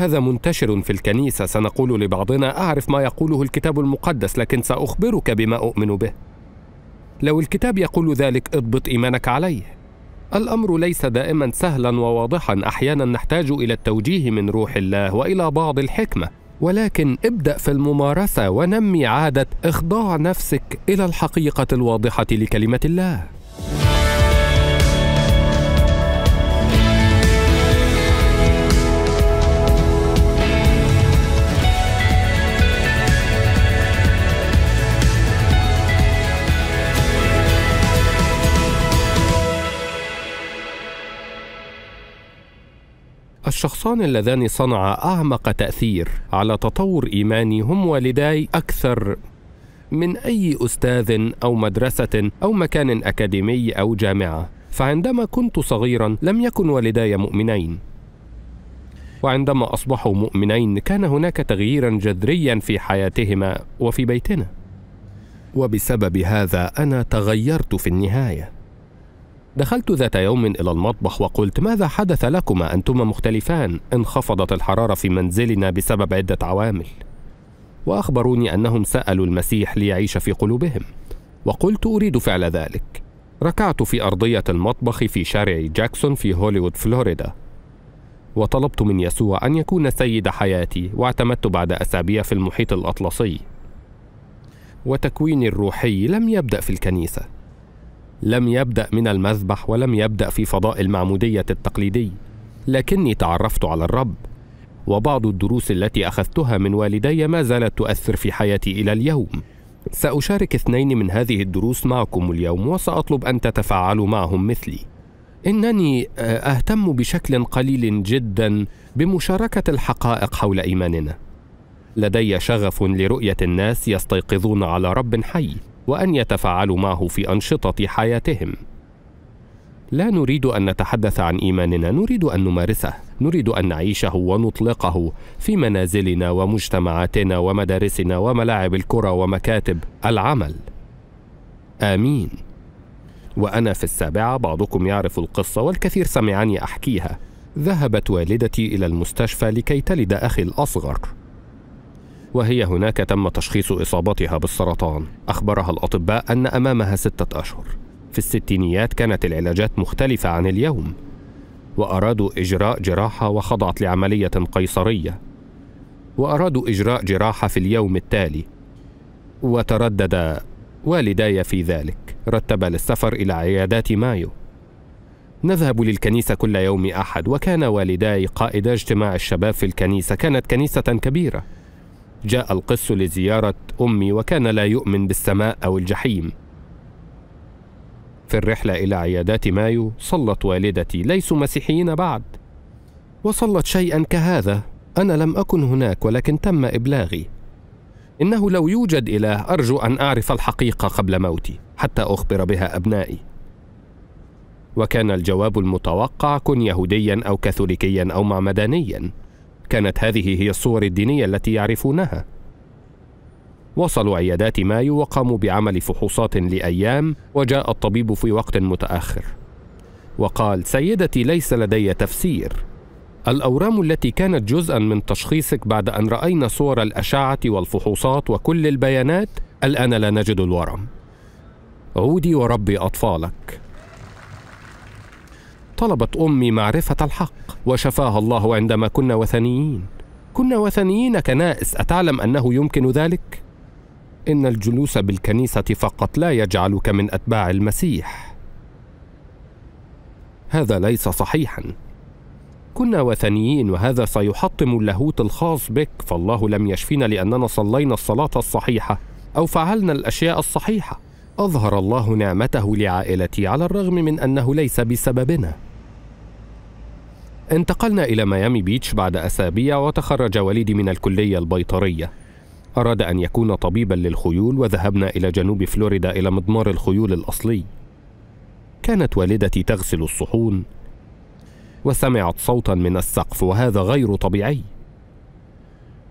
هذا منتشر في الكنيسة سنقول لبعضنا أعرف ما يقوله الكتاب المقدس لكن سأخبرك بما أؤمن به لو الكتاب يقول ذلك اضبط إيمانك عليه الأمر ليس دائما سهلا وواضحا أحيانا نحتاج إلى التوجيه من روح الله وإلى بعض الحكمة ولكن ابدأ في الممارسة ونمي عادة إخضاع نفسك إلى الحقيقة الواضحة لكلمة الله الشخصان اللذان صنعا أعمق تأثير على تطور إيماني هم والداي أكثر من أي أستاذ أو مدرسة أو مكان أكاديمي أو جامعة فعندما كنت صغيرا لم يكن والداي مؤمنين وعندما أصبحوا مؤمنين كان هناك تغييرا جذريا في حياتهما وفي بيتنا وبسبب هذا أنا تغيرت في النهاية دخلت ذات يوم إلى المطبخ وقلت ماذا حدث لكما أنتما مختلفان انخفضت الحرارة في منزلنا بسبب عدة عوامل وأخبروني أنهم سألوا المسيح ليعيش في قلوبهم وقلت أريد فعل ذلك ركعت في أرضية المطبخ في شارع جاكسون في هوليوود فلوريدا وطلبت من يسوع أن يكون سيد حياتي واعتمدت بعد أسابيع في المحيط الأطلسي وتكويني الروحي لم يبدأ في الكنيسة لم يبدأ من المذبح ولم يبدأ في فضاء المعمودية التقليدي لكني تعرفت على الرب وبعض الدروس التي أخذتها من والدي ما زالت تؤثر في حياتي إلى اليوم سأشارك اثنين من هذه الدروس معكم اليوم وسأطلب أن تتفاعلوا معهم مثلي إنني آه، أهتم بشكل قليل جدا بمشاركة الحقائق حول إيماننا لدي شغف لرؤية الناس يستيقظون على رب حي وأن يتفاعلوا معه في أنشطة حياتهم. لا نريد أن نتحدث عن إيماننا، نريد أن نمارسه، نريد أن نعيشه ونطلقه في منازلنا ومجتمعاتنا ومدارسنا وملاعب الكرة ومكاتب العمل. آمين. وأنا في السابعة بعضكم يعرف القصة والكثير سمعني أحكيها. ذهبت والدتي إلى المستشفى لكي تلد أخي الأصغر. وهي هناك تم تشخيص إصابتها بالسرطان أخبرها الأطباء أن أمامها ستة أشهر في الستينيات كانت العلاجات مختلفة عن اليوم وأرادوا إجراء جراحة وخضعت لعملية قيصرية وأرادوا إجراء جراحة في اليوم التالي وتردد والداي في ذلك رتب للسفر إلى عيادات مايو نذهب للكنيسة كل يوم أحد وكان والداي قائد اجتماع الشباب في الكنيسة كانت كنيسة كبيرة جاء القس لزيارة أمي وكان لا يؤمن بالسماء أو الجحيم في الرحلة إلى عيادات مايو صلت والدتي ليسوا مسيحيين بعد وصلت شيئا كهذا أنا لم أكن هناك ولكن تم إبلاغي إنه لو يوجد إله أرجو أن أعرف الحقيقة قبل موتي حتى أخبر بها أبنائي وكان الجواب المتوقع كن يهوديا أو كاثوليكيا أو معمدانيا كانت هذه هي الصور الدينية التي يعرفونها وصلوا عيادات مايو وقاموا بعمل فحوصات لأيام وجاء الطبيب في وقت متأخر وقال سيدتي ليس لدي تفسير الأورام التي كانت جزءا من تشخيصك بعد أن رأينا صور الأشعة والفحوصات وكل البيانات الآن لا نجد الورم عودي وربي أطفالك طلبت امي معرفه الحق وشفاها الله عندما كنا وثنيين كنا وثنيين كنائس اتعلم انه يمكن ذلك ان الجلوس بالكنيسه فقط لا يجعلك من اتباع المسيح هذا ليس صحيحا كنا وثنيين وهذا سيحطم اللاهوت الخاص بك فالله لم يشفينا لاننا صلينا الصلاه الصحيحه او فعلنا الاشياء الصحيحه اظهر الله نعمته لعائلتي على الرغم من انه ليس بسببنا انتقلنا إلى ميامي بيتش بعد أسابيع وتخرج والدي من الكلية البيطرية أراد أن يكون طبيبا للخيول وذهبنا إلى جنوب فلوريدا إلى مضمار الخيول الأصلي كانت والدتي تغسل الصحون وسمعت صوتا من السقف وهذا غير طبيعي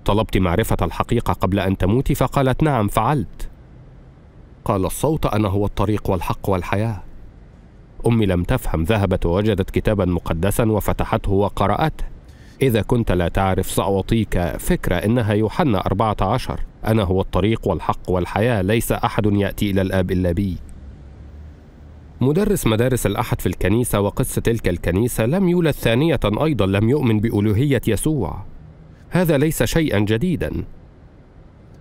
طلبت معرفة الحقيقة قبل أن تموتي فقالت نعم فعلت قال الصوت أنا هو الطريق والحق والحياة أمي لم تفهم ذهبت ووجدت كتابا مقدسا وفتحته وقرأته إذا كنت لا تعرف سأعطيك فكرة إنها يوحنا 14 أنا هو الطريق والحق والحياة ليس أحد يأتي إلى الآب إلا بي مدرس مدارس الأحد في الكنيسة وقس تلك الكنيسة لم يولد ثانية أيضا لم يؤمن بألوهية يسوع هذا ليس شيئا جديدا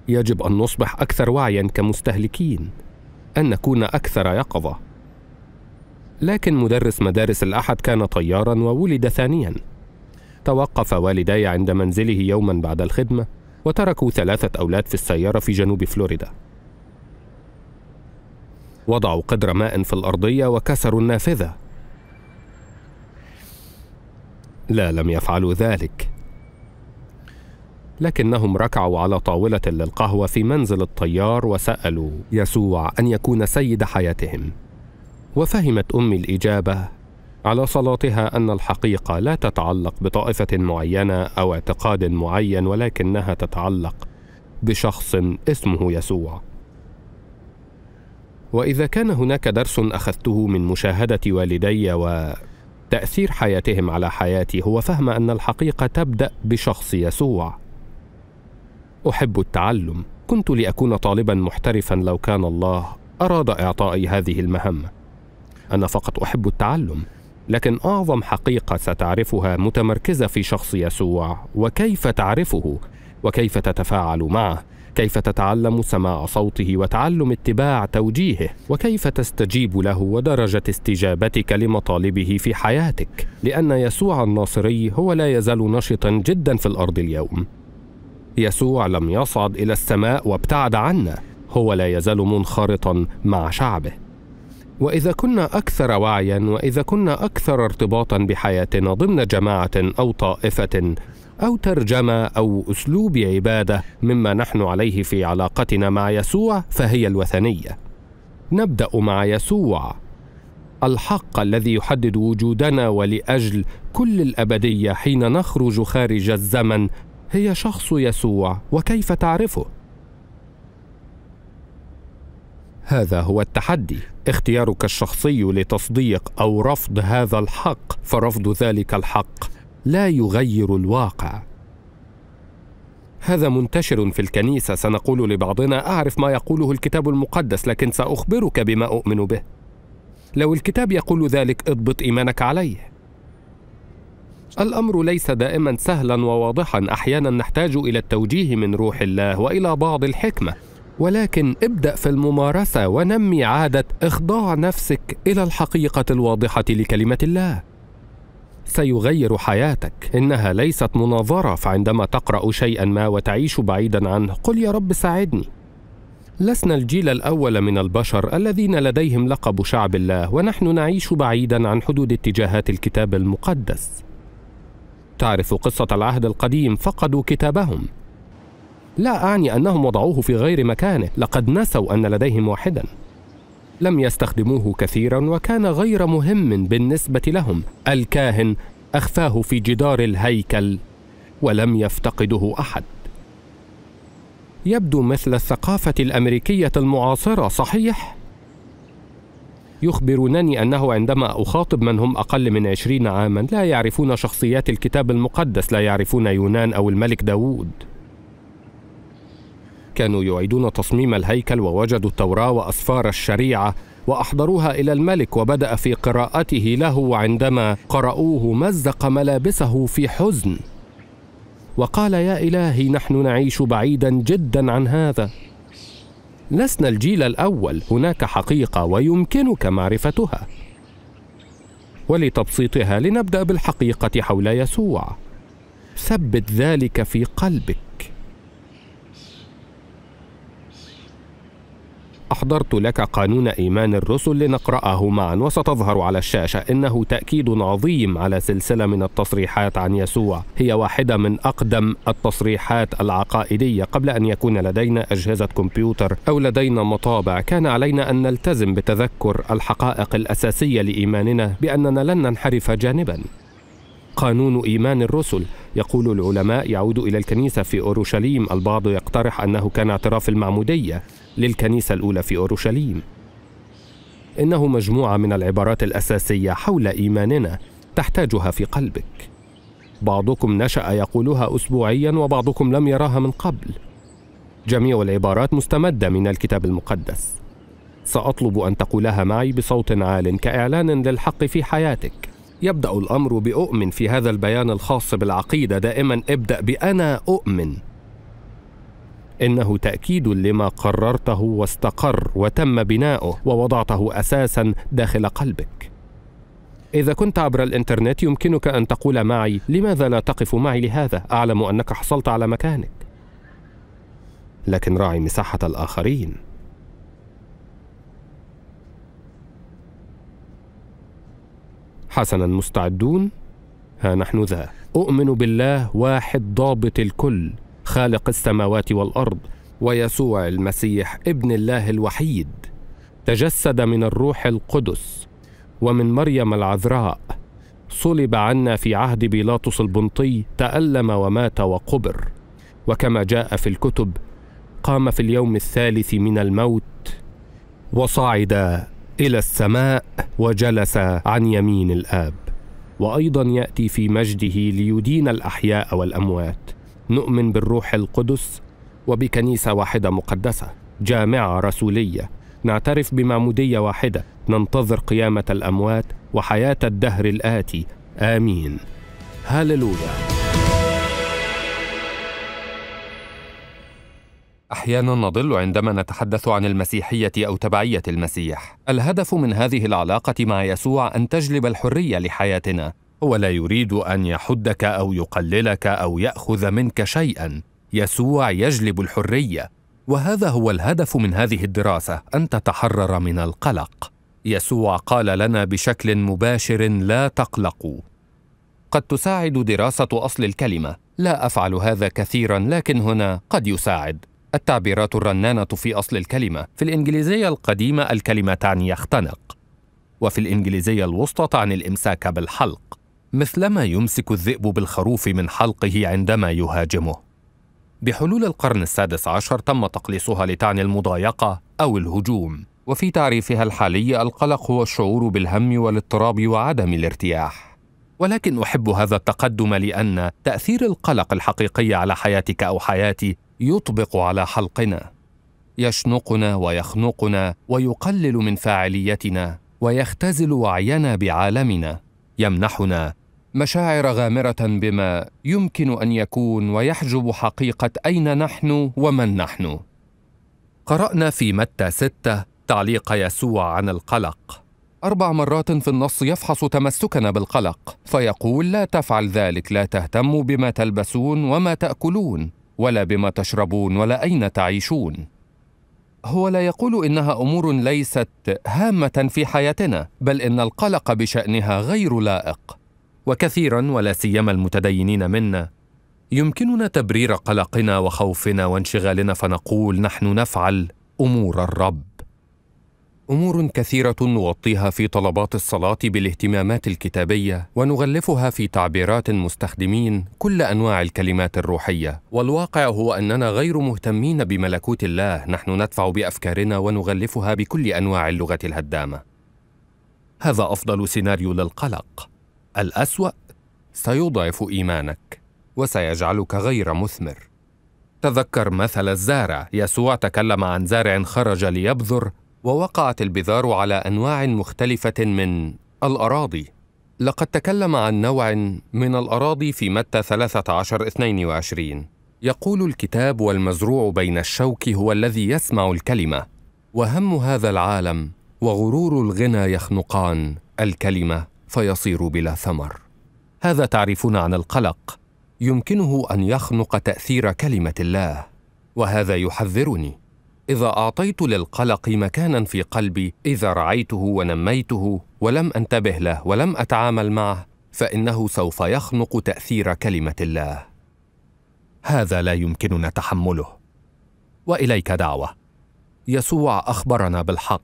يجب أن نصبح أكثر وعيا كمستهلكين أن نكون أكثر يقظة لكن مدرس مدارس الأحد كان طيارا وولد ثانيا توقف والداي عند منزله يوما بعد الخدمة وتركوا ثلاثة أولاد في السيارة في جنوب فلوريدا وضعوا قدر ماء في الأرضية وكسروا النافذة لا لم يفعلوا ذلك لكنهم ركعوا على طاولة للقهوة في منزل الطيار وسألوا يسوع أن يكون سيد حياتهم وفهمت امي الاجابه على صلاتها ان الحقيقه لا تتعلق بطائفه معينه او اعتقاد معين ولكنها تتعلق بشخص اسمه يسوع واذا كان هناك درس اخذته من مشاهده والدي وتاثير حياتهم على حياتي هو فهم ان الحقيقه تبدا بشخص يسوع احب التعلم كنت لاكون طالبا محترفا لو كان الله اراد اعطائي هذه المهمه انا فقط احب التعلم لكن اعظم حقيقه ستعرفها متمركزه في شخص يسوع وكيف تعرفه وكيف تتفاعل معه كيف تتعلم سماع صوته وتعلم اتباع توجيهه وكيف تستجيب له ودرجه استجابتك لمطالبه في حياتك لان يسوع الناصري هو لا يزال نشطا جدا في الارض اليوم يسوع لم يصعد الى السماء وابتعد عنا هو لا يزال منخرطا مع شعبه واذا كنا اكثر وعيا واذا كنا اكثر ارتباطا بحياتنا ضمن جماعه او طائفه او ترجمه او اسلوب عباده مما نحن عليه في علاقتنا مع يسوع فهي الوثنيه نبدا مع يسوع الحق الذي يحدد وجودنا ولاجل كل الابديه حين نخرج خارج الزمن هي شخص يسوع وكيف تعرفه هذا هو التحدي اختيارك الشخصي لتصديق او رفض هذا الحق فرفض ذلك الحق لا يغير الواقع هذا منتشر في الكنيسه سنقول لبعضنا اعرف ما يقوله الكتاب المقدس لكن ساخبرك بما اؤمن به لو الكتاب يقول ذلك اضبط ايمانك عليه الامر ليس دائما سهلا وواضحا احيانا نحتاج الى التوجيه من روح الله والى بعض الحكمه ولكن ابدأ في الممارسة ونمي عادة إخضاع نفسك إلى الحقيقة الواضحة لكلمة الله. سيغير حياتك، إنها ليست مناظرة فعندما تقرأ شيئا ما وتعيش بعيدا عنه، قل يا رب ساعدني. لسنا الجيل الأول من البشر الذين لديهم لقب شعب الله ونحن نعيش بعيدا عن حدود اتجاهات الكتاب المقدس. تعرف قصة العهد القديم فقدوا كتابهم لا أعني أنهم وضعوه في غير مكانه لقد نسوا أن لديهم واحدا لم يستخدموه كثيرا وكان غير مهم بالنسبة لهم الكاهن أخفاه في جدار الهيكل ولم يفتقده أحد يبدو مثل الثقافة الأمريكية المعاصرة صحيح؟ يخبرونني أنه عندما أخاطب من هم أقل من عشرين عاما لا يعرفون شخصيات الكتاب المقدس لا يعرفون يونان أو الملك داوود كانوا يعيدون تصميم الهيكل ووجدوا التوراة وأسفار الشريعة وأحضروها إلى الملك وبدأ في قراءته له وعندما قرأوه مزق ملابسه في حزن وقال يا إلهي نحن نعيش بعيدا جدا عن هذا لسنا الجيل الأول هناك حقيقة ويمكنك معرفتها ولتبسيطها لنبدأ بالحقيقة حول يسوع ثبت ذلك في قلبك أحضرت لك قانون إيمان الرسل لنقرأه معا وستظهر على الشاشة إنه تأكيد عظيم على سلسلة من التصريحات عن يسوع هي واحدة من أقدم التصريحات العقائدية قبل أن يكون لدينا أجهزة كمبيوتر أو لدينا مطابع كان علينا أن نلتزم بتذكر الحقائق الأساسية لإيماننا بأننا لن ننحرف جانبا قانون إيمان الرسل يقول العلماء يعود إلى الكنيسة في أورشليم البعض يقترح أنه كان اعتراف المعمودية للكنيسة الأولى في أورشليم إنه مجموعة من العبارات الأساسية حول إيماننا تحتاجها في قلبك بعضكم نشأ يقولها أسبوعيا وبعضكم لم يراها من قبل جميع العبارات مستمدة من الكتاب المقدس سأطلب أن تقولها معي بصوت عال كإعلان للحق في حياتك يبدأ الأمر بأؤمن في هذا البيان الخاص بالعقيدة دائما ابدأ بأنا أؤمن انه تاكيد لما قررته واستقر وتم بناؤه ووضعته اساسا داخل قلبك إذا كنت عبر الإنترنت يمكنك أن تقول معي لماذا لا تقف معي لهذا؟ أعلم أنك حصلت على مكانك لكن راعي مساحة الآخرين حسنا مستعدون؟ ها نحن ذا أؤمن بالله واحد ضابط الكل خالق السماوات والارض ويسوع المسيح ابن الله الوحيد تجسد من الروح القدس ومن مريم العذراء صلب عنا في عهد بيلاطس البنطي تالم ومات وقبر وكما جاء في الكتب قام في اليوم الثالث من الموت وصعد الى السماء وجلس عن يمين الاب وايضا ياتي في مجده ليدين الاحياء والاموات نؤمن بالروح القدس وبكنيسة واحدة مقدسة جامعة رسولية نعترف بمعمودية واحدة ننتظر قيامة الأموات وحياة الدهر الآتي آمين هاللويا احيانا نضل عندما نتحدث عن المسيحيه او تبعيه المسيح الهدف من هذه العلاقه مع يسوع ان تجلب الحريه لحياتنا هو لا يريد ان يحدك او يقللك او ياخذ منك شيئا يسوع يجلب الحريه وهذا هو الهدف من هذه الدراسه ان تتحرر من القلق يسوع قال لنا بشكل مباشر لا تقلقوا قد تساعد دراسه اصل الكلمه لا افعل هذا كثيرا لكن هنا قد يساعد التعبيرات الرنانه في اصل الكلمه في الانجليزيه القديمه الكلمه تعني يختنق وفي الانجليزيه الوسطى تعني الامساك بالحلق مثلما يمسك الذئب بالخروف من حلقه عندما يهاجمه بحلول القرن السادس عشر تم تقليصها لتعني المضايقة أو الهجوم وفي تعريفها الحالي القلق هو الشعور بالهم والاضطراب وعدم الارتياح ولكن احب هذا التقدم لان تاثير القلق الحقيقي على حياتك او حياتي يطبق على حلقنا يشنقنا ويخنقنا ويقلل من فاعليتنا ويختزل وعينا بعالمنا يمنحنا مشاعر غامره بما يمكن ان يكون ويحجب حقيقه اين نحن ومن نحن قرانا في متى سته تعليق يسوع عن القلق اربع مرات في النص يفحص تمسكنا بالقلق فيقول لا تفعل ذلك لا تهتموا بما تلبسون وما تاكلون ولا بما تشربون ولا اين تعيشون هو لا يقول انها امور ليست هامه في حياتنا بل ان القلق بشانها غير لائق وكثيرا ولا سيما المتدينين منا يمكننا تبرير قلقنا وخوفنا وانشغالنا فنقول نحن نفعل امور الرب امور كثيره نغطيها في طلبات الصلاه بالاهتمامات الكتابيه ونغلفها في تعبيرات مستخدمين كل انواع الكلمات الروحيه والواقع هو اننا غير مهتمين بملكوت الله نحن ندفع بافكارنا ونغلفها بكل انواع اللغه الهدامه هذا افضل سيناريو للقلق الاسوا سيضعف ايمانك وسيجعلك غير مثمر تذكر مثل الزارع يسوع تكلم عن زارع خرج ليبذر ووقعت البذار على انواع مختلفه من الاراضي لقد تكلم عن نوع من الأراضي في متى 13 22 يقول الكتاب والمزروع بين الشوك هو الذي يسمع الكلمة وهم هذا العالم وغرور الغنى يخنقان الكلمة فيصير بلا ثمر هذا تعريفنا عن القلق يمكنه ان يخنق تاثير كلمه الله وهذا يحذرني اذا اعطيت للقلق مكانا في قلبي اذا رعيته ونميته ولم انتبه له ولم اتعامل معه فانه سوف يخنق تاثير كلمه الله هذا لا يمكننا تحمله واليك دعوه يسوع اخبرنا بالحق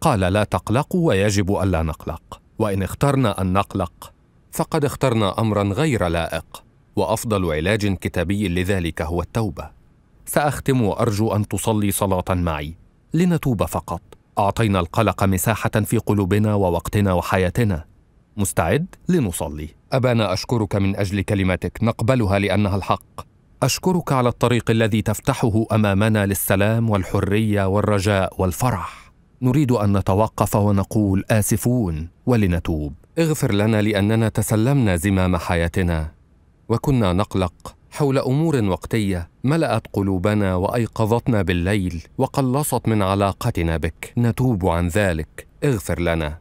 قال لا تقلقوا ويجب الا نقلق وان اخترنا ان نقلق فقد اخترنا امرا غير لائق وافضل علاج كتابي لذلك هو التوبه ساختم وارجو ان تصلي صلاه معي لنتوب فقط اعطينا القلق مساحه في قلوبنا ووقتنا وحياتنا مستعد لنصلي ابانا اشكرك من اجل كلمتك نقبلها لانها الحق اشكرك على الطريق الذي تفتحه امامنا للسلام والحريه والرجاء والفرح نريد ان نتوقف ونقول اسفون ولنتوب اغفر لنا لاننا تسلمنا زمام حياتنا وكنا نقلق حول امور وقتيه ملات قلوبنا وايقظتنا بالليل وقلصت من علاقتنا بك نتوب عن ذلك اغفر لنا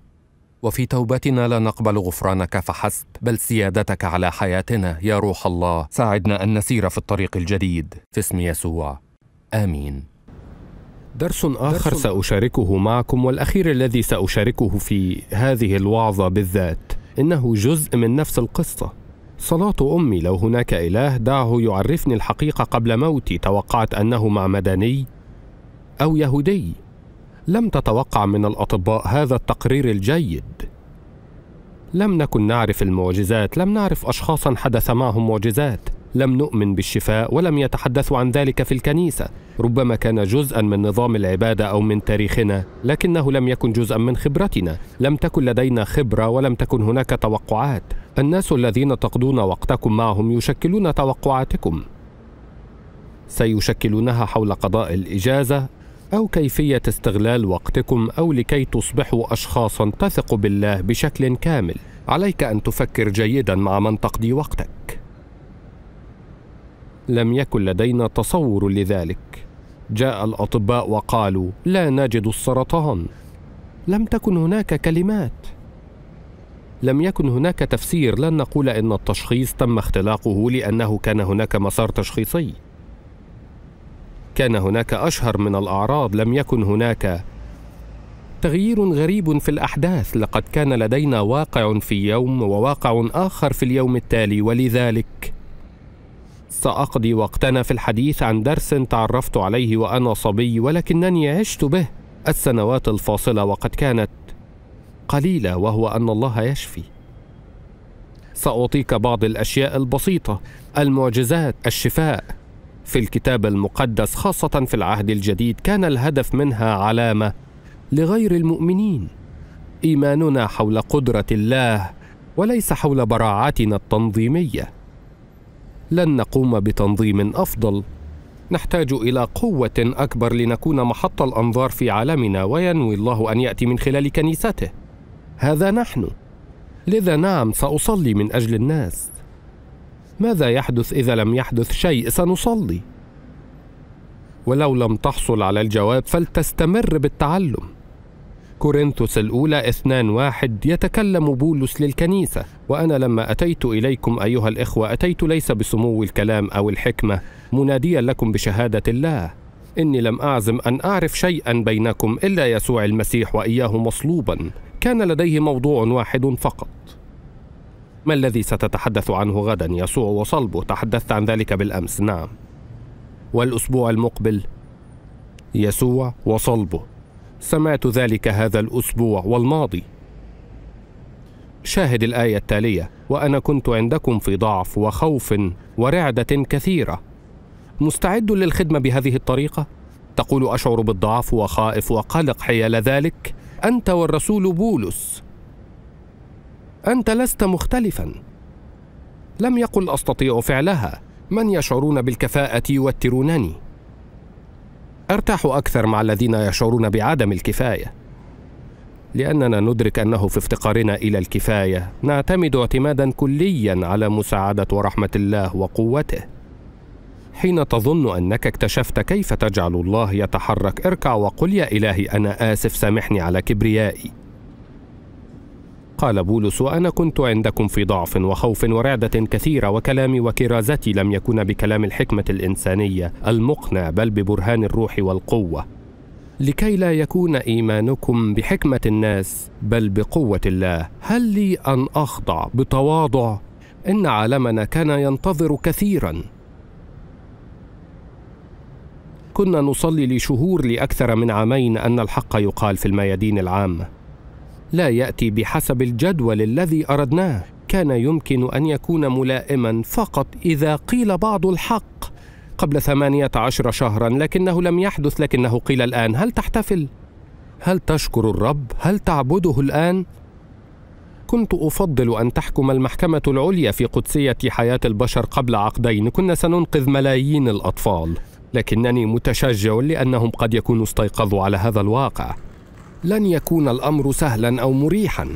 وفي توبتنا لا نقبل غفرانك فحسب بل سيادتك على حياتنا يا روح الله ساعدنا ان نسير في الطريق الجديد في اسم يسوع امين درس آخر درس سأشاركه معكم والأخير الذي سأشاركه في هذه الوعظة بالذات إنه جزء من نفس القصة صلاة أمي لو هناك إله دعه يعرفني الحقيقة قبل موتي توقعت أنه معمداني أو يهودي لم تتوقع من الأطباء هذا التقرير الجيد لم نكن نعرف المعجزات لم نعرف أشخاصا حدث معهم معجزات لم نؤمن بالشفاء ولم يتحدثوا عن ذلك في الكنيسة ربما كان جزءا من نظام العبادة أو من تاريخنا لكنه لم يكن جزءا من خبرتنا لم تكن لدينا خبرة ولم تكن هناك توقعات الناس الذين تقضون وقتكم معهم يشكلون توقعاتكم سيشكلونها حول قضاء الإجازة أو كيفية استغلال وقتكم أو لكي تصبحوا أشخاصا تثق بالله بشكل كامل عليك أن تفكر جيدا مع من تقضي وقتك لم يكن لدينا تصور لذلك جاء الاطباء وقالوا لا نجد السرطان لم تكن هناك كلمات لم يكن هناك تفسير لن نقول ان التشخيص تم اختلاقه لانه كان هناك مسار تشخيصي كان هناك اشهر من الاعراض لم يكن هناك تغيير غريب في الاحداث لقد كان لدينا واقع في يوم وواقع اخر في اليوم التالي ولذلك سأقضي وقتنا في الحديث عن درس تعرفت عليه وأنا صبي ولكنني عشت به السنوات الفاصلة وقد كانت قليلة وهو أن الله يشفي سأعطيك بعض الأشياء البسيطة المعجزات الشفاء في الكتاب المقدس خاصة في العهد الجديد كان الهدف منها علامة لغير المؤمنين إيماننا حول قدرة الله وليس حول براعتنا التنظيميه لن نقوم بتنظيم افضل نحتاج الى قوه اكبر لنكون محط الانظار في عالمنا وينوي الله ان ياتي من خلال كنيسته هذا نحن لذا نعم ساصلي من اجل الناس ماذا يحدث اذا لم يحدث شيء سنصلي ولو لم تحصل على الجواب فلتستمر بالتعلم كورنثوس الأولى اثنان واحد يتكلم بولس للكنيسة وأنا لما أتيت إليكم أيها الإخوة أتيت ليس بسمو الكلام أو الحكمة مناديا لكم بشهادة الله إني لم أعزم أن أعرف شيئا بينكم إلا يسوع المسيح وإياه مصلوبا كان لديه موضوع واحد فقط ما الذي ستتحدث عنه غدا يسوع وصلبه تحدثت عن ذلك بالأمس نعم والأسبوع المقبل يسوع وصلبه سمعت ذلك هذا الأسبوع والماضي شاهد الآية التالية وأنا كنت عندكم في ضعف وخوف ورعدة كثيرة مستعد للخدمة بهذه الطريقة؟ تقول أشعر بالضعف وخائف وقلق حيال ذلك أنت والرسول بولس أنت لست مختلفا لم يقل أستطيع فعلها من يشعرون بالكفاءة يوترونني ارتاح اكثر مع الذين يشعرون بعدم الكفايه لاننا ندرك انه في افتقارنا الى الكفايه نعتمد اعتمادا كليا على مساعده ورحمه الله وقوته حين تظن انك اكتشفت كيف تجعل الله يتحرك اركع وقل يا الهي انا اسف سامحني على كبريائي قال بولس وأنا كنت عندكم في ضعف وخوف ورعدة كثيرة وكلامي وكرازتي لم يكن بكلام الحكمة الإنسانية المقنع بل ببرهان الروح والقوة لكي لا يكون إيمانكم بحكمة الناس بل بقوة الله هل لي أن أخضع بتواضع؟ إن عالمنا كان ينتظر كثيرا كنا نصلي لشهور لأكثر من عامين أن الحق يقال في الميادين العامة لا ياتي بحسب الجدول الذي اردناه كان يمكن ان يكون ملائما فقط اذا قيل بعض الحق قبل ثمانيه عشر شهرا لكنه لم يحدث لكنه قيل الان هل تحتفل هل تشكر الرب هل تعبده الان كنت افضل ان تحكم المحكمه العليا في قدسيه حياه البشر قبل عقدين كنا سننقذ ملايين الاطفال لكنني متشجع لانهم قد يكونوا استيقظوا على هذا الواقع لن يكون الامر سهلا او مريحا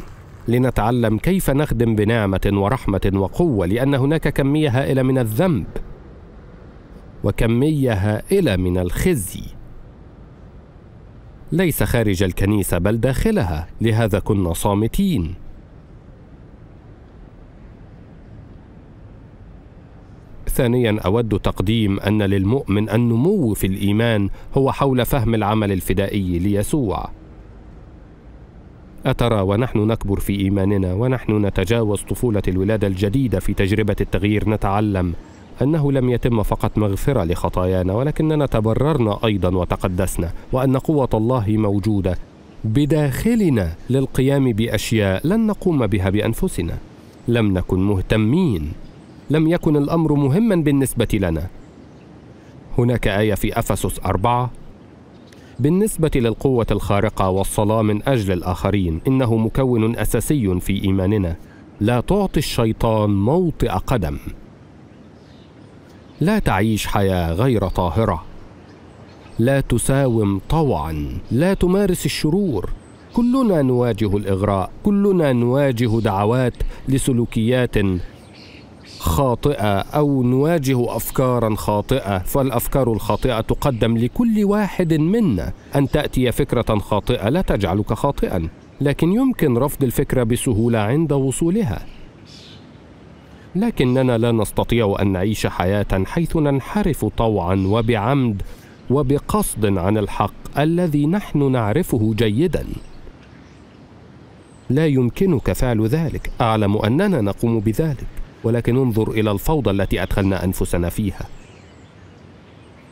لنتعلم كيف نخدم بنعمه ورحمه وقوه لان هناك كميه هائله من الذنب وكميه هائله من الخزي ليس خارج الكنيسه بل داخلها لهذا كنا صامتين ثانيا اود تقديم ان للمؤمن النمو في الايمان هو حول فهم العمل الفدائي ليسوع أترى ونحن نكبر في إيماننا ونحن نتجاوز طفولة الولادة الجديدة في تجربة التغيير نتعلم أنه لم يتم فقط مغفرة لخطايانا ولكننا تبررنا أيضا وتقدسنا وأن قوة الله موجودة بداخلنا للقيام بأشياء لن نقوم بها بأنفسنا لم نكن مهتمين لم يكن الأمر مهما بالنسبة لنا هناك آية في أفسس أربعة بالنسبة للقوة الخارقة والصلاة من أجل الآخرين إنه مكون أساسي في إيماننا لا تعطي الشيطان موطئ قدم لا تعيش حياة غير طاهرة لا تساوم طوعا لا تمارس الشرور كلنا نواجه الإغراء كلنا نواجه دعوات لسلوكيات خاطئه او نواجه افكارا خاطئه فالافكار الخاطئه تقدم لكل واحد منا ان تاتي فكره خاطئه لا تجعلك خاطئا لكن يمكن رفض الفكره بسهوله عند وصولها لكننا لا نستطيع ان نعيش حياه حيث ننحرف طوعا وبعمد وبقصد عن الحق الذي نحن نعرفه جيدا لا يمكنك فعل ذلك اعلم اننا نقوم بذلك ولكن انظر إلى الفوضى التي أدخلنا أنفسنا فيها.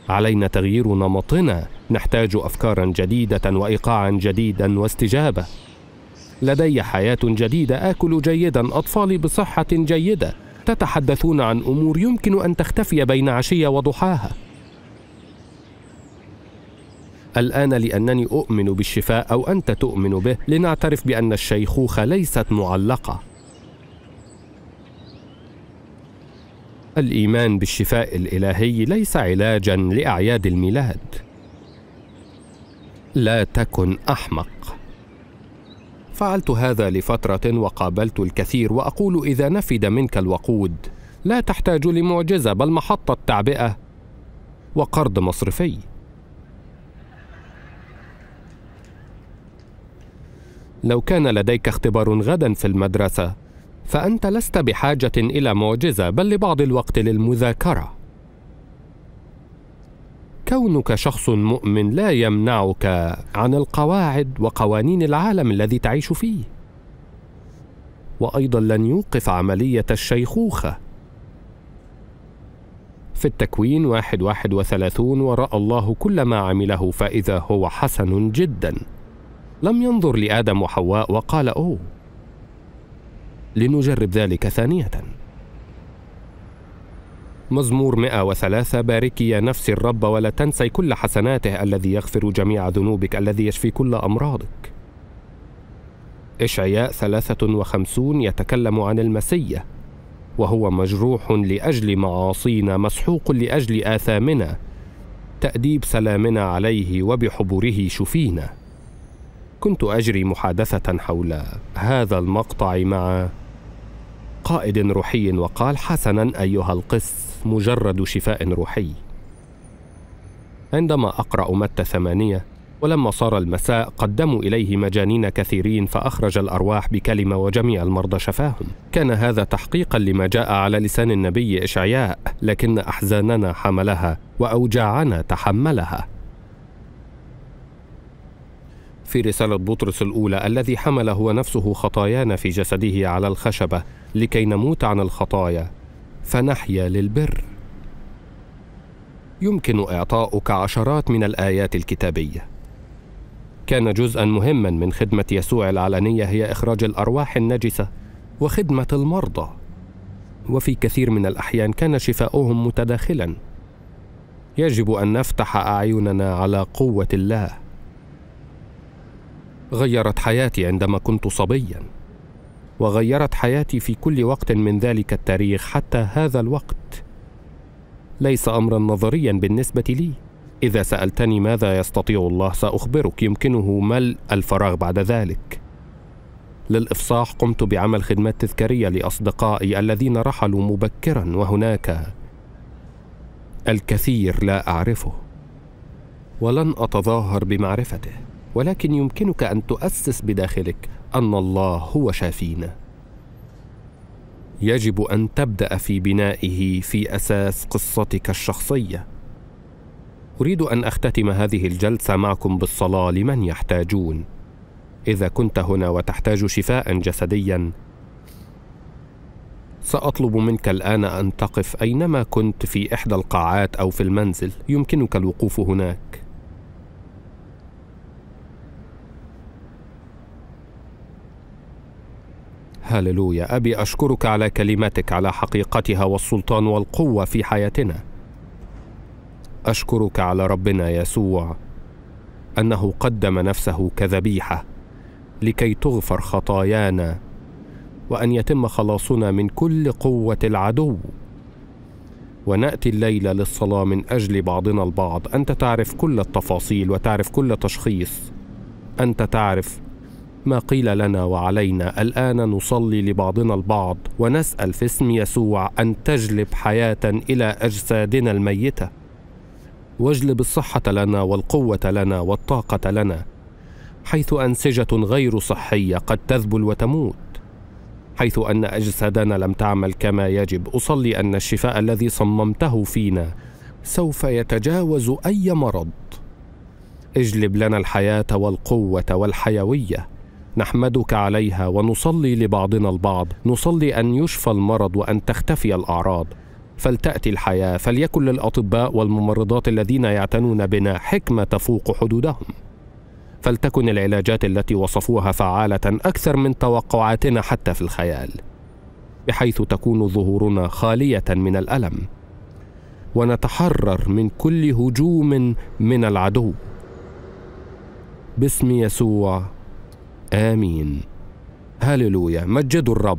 علينا تغيير نمطنا، نحتاج أفكارا جديدة وإيقاعا جديدا واستجابة. لدي حياة جديدة، آكل جيدا، أطفالي بصحة جيدة. تتحدثون عن أمور يمكن أن تختفي بين عشية وضحاها. الآن لأنني أؤمن بالشفاء أو أنت تؤمن به لنعترف بأن الشيخوخة ليست معلقة الايمان بالشفاء الالهي ليس علاجا لاعياد الميلاد لا تكن احمق فعلت هذا لفتره وقابلت الكثير واقول اذا نفد منك الوقود لا تحتاج لمعجزه بل محطه تعبئه وقرض مصرفي لو كان لديك اختبار غدا في المدرسه فأنت لست بحاجة إلى معجزة بل لبعض الوقت للمذاكرة. كونك شخص مؤمن لا يمنعك عن القواعد وقوانين العالم الذي تعيش فيه. وأيضا لن يوقف عملية الشيخوخة. في التكوين واحد واحد وثلاثون ورأى الله كل ما عمله فإذا هو حسن جدا لم ينظر لآدم وحواء وقال أوه لنجرب ذلك ثانية مزمور 103 باركي يا نفسي الرب ولا تنسي كل حسناته الذي يغفر جميع ذنوبك الذي يشفي كل أمراضك إشعياء 53 يتكلم عن المسيا وهو مجروح لأجل معاصينا مسحوق لأجل آثامنا تأديب سلامنا عليه وبحبره شفينا كنت أجري محادثة حول هذا المقطع مع قائد روحي وقال حسنا أيها القس مجرد شفاء روحي عندما أقرأ متى ثمانية ولما صار المساء قدموا إليه مجانين كثيرين فأخرج الأرواح بكلمة وجميع المرضى شفاهم كان هذا تحقيقا لما جاء على لسان النبي إشعياء لكن أحزاننا حملها وأوجاعنا تحملها في رسالة بطرس الأولى الذي حمل هو نفسه خطايانا في جسده على الخشبة لكي نموت عن الخطايا فنحيا للبر يمكن اعطاؤك عشرات من الايات الكتابيه كان جزءا مهما من خدمه يسوع العلنيه هي اخراج الارواح النجسه وخدمه المرضى وفي كثير من الاحيان كان شفاؤهم متداخلا يجب ان نفتح اعيننا على قوه الله غيرت حياتي عندما كنت صبيا وغيرت حياتي في كل وقت من ذلك التاريخ حتى هذا الوقت ليس امرا نظريا بالنسبه لي اذا سالتني ماذا يستطيع الله ساخبرك يمكنه ملء الفراغ بعد ذلك للافصاح قمت بعمل خدمات تذكاريه لاصدقائي الذين رحلوا مبكرا وهناك الكثير لا اعرفه ولن اتظاهر بمعرفته ولكن يمكنك ان تؤسس بداخلك ان الله هو شافينا يجب ان تبدا في بنائه في اساس قصتك الشخصيه اريد ان اختتم هذه الجلسه معكم بالصلاه لمن يحتاجون اذا كنت هنا وتحتاج شفاء جسديا ساطلب منك الان ان تقف اينما كنت في احدى القاعات او في المنزل يمكنك الوقوف هناك هللويا أبي أشكرك على كلمتك على حقيقتها والسلطان والقوة في حياتنا أشكرك على ربنا يسوع أنه قدم نفسه كذبيحة لكي تغفر خطايانا وأن يتم خلاصنا من كل قوة العدو وناتي الليله للصلاه من اجل بعضنا البعض انت تعرف كل التفاصيل وتعرف كل تشخيص انت تعرف ما قيل لنا وعلينا الآن نصلي لبعضنا البعض ونسأل في اسم يسوع أن تجلب حياة إلى أجسادنا الميتة واجلب الصحة لنا والقوة لنا والطاقة لنا حيث أنسجة غير صحية قد تذبل وتموت حيث أن أجسادنا لم تعمل كما يجب أصلي أن الشفاء الذي صممته فينا سوف يتجاوز أي مرض اجلب لنا الحياة والقوة والحيوية نحمدك عليها ونصلي لبعضنا البعض نصلي ان يشفى المرض وان تختفي الاعراض فلتاتي الحياه فليكن للاطباء والممرضات الذين يعتنون بنا حكمه تفوق حدودهم فلتكن العلاجات التي وصفوها فعاله اكثر من توقعاتنا حتى في الخيال بحيث تكون ظهورنا خاليه من الالم ونتحرر من كل هجوم من العدو باسم يسوع آمين هللويا مجدوا الرب